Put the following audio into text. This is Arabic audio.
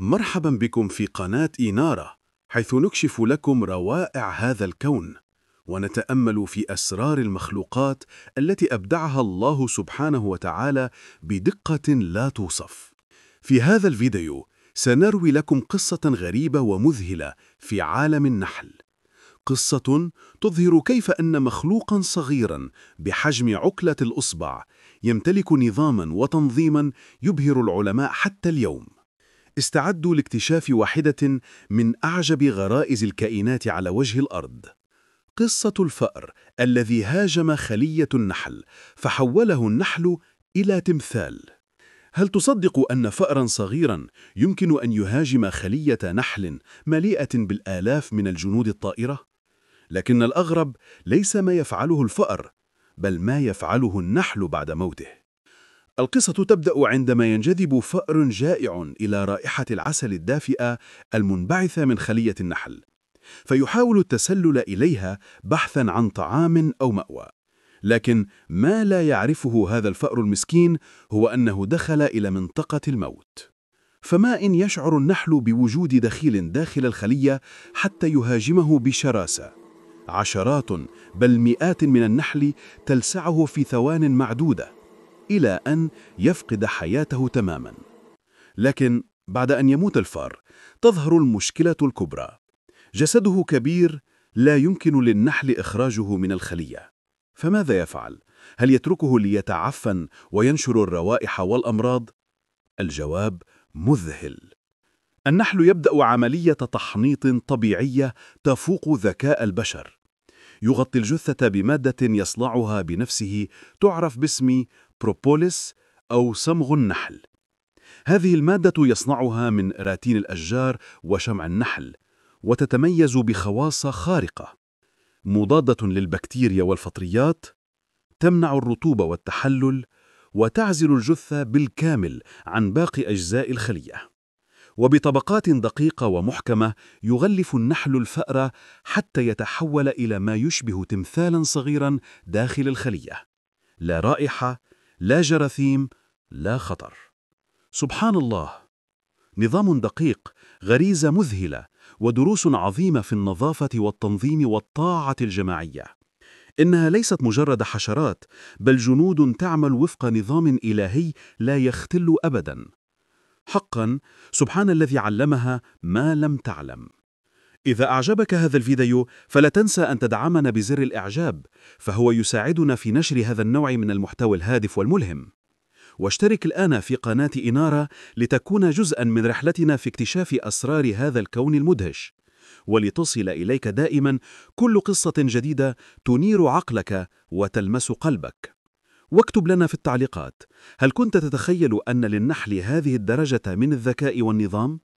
مرحبا بكم في قناة إنارة حيث نكشف لكم روائع هذا الكون ونتأمل في أسرار المخلوقات التي أبدعها الله سبحانه وتعالى بدقة لا توصف في هذا الفيديو سنروي لكم قصة غريبة ومذهلة في عالم النحل قصة تظهر كيف أن مخلوقا صغيرا بحجم عقلة الإصبع يمتلك نظاما وتنظيما يبهر العلماء حتى اليوم استعدوا لاكتشاف واحدة من أعجب غرائز الكائنات على وجه الأرض قصة الفأر الذي هاجم خلية النحل فحوله النحل إلى تمثال هل تصدق أن فأرا صغيرا يمكن أن يهاجم خلية نحل مليئة بالآلاف من الجنود الطائرة؟ لكن الأغرب ليس ما يفعله الفأر بل ما يفعله النحل بعد موته القصة تبدأ عندما ينجذب فأر جائع إلى رائحة العسل الدافئة المنبعثة من خلية النحل فيحاول التسلل إليها بحثاً عن طعام أو مأوى لكن ما لا يعرفه هذا الفأر المسكين هو أنه دخل إلى منطقة الموت فما إن يشعر النحل بوجود دخيل داخل الخلية حتى يهاجمه بشراسة عشرات بل مئات من النحل تلسعه في ثوان معدودة إلى أن يفقد حياته تماما لكن بعد أن يموت الفار تظهر المشكلة الكبرى جسده كبير لا يمكن للنحل إخراجه من الخلية فماذا يفعل؟ هل يتركه ليتعفن وينشر الروائح والأمراض؟ الجواب مذهل النحل يبدأ عملية تحنيط طبيعية تفوق ذكاء البشر يغطي الجثة بمادة يصنعها بنفسه تعرف باسم بروبوليس أو صمغ النحل هذه المادة يصنعها من راتين الأشجار وشمع النحل وتتميز بخواص خارقة مضادة للبكتيريا والفطريات تمنع الرطوبة والتحلل وتعزل الجثة بالكامل عن باقي أجزاء الخلية وبطبقات دقيقة ومحكمة يغلف النحل الفأر حتى يتحول إلى ما يشبه تمثالا صغيرا داخل الخلية لا رائحة لا جراثيم لا خطر سبحان الله نظام دقيق غريزة مذهلة ودروس عظيمة في النظافة والتنظيم والطاعة الجماعية إنها ليست مجرد حشرات بل جنود تعمل وفق نظام إلهي لا يختل أبداً حقا سبحان الذي علمها ما لم تعلم إذا أعجبك هذا الفيديو فلا تنسى أن تدعمنا بزر الإعجاب فهو يساعدنا في نشر هذا النوع من المحتوى الهادف والملهم واشترك الآن في قناة إنارة لتكون جزءا من رحلتنا في اكتشاف أسرار هذا الكون المدهش ولتصل إليك دائما كل قصة جديدة تنير عقلك وتلمس قلبك واكتب لنا في التعليقات هل كنت تتخيل أن للنحل هذه الدرجة من الذكاء والنظام؟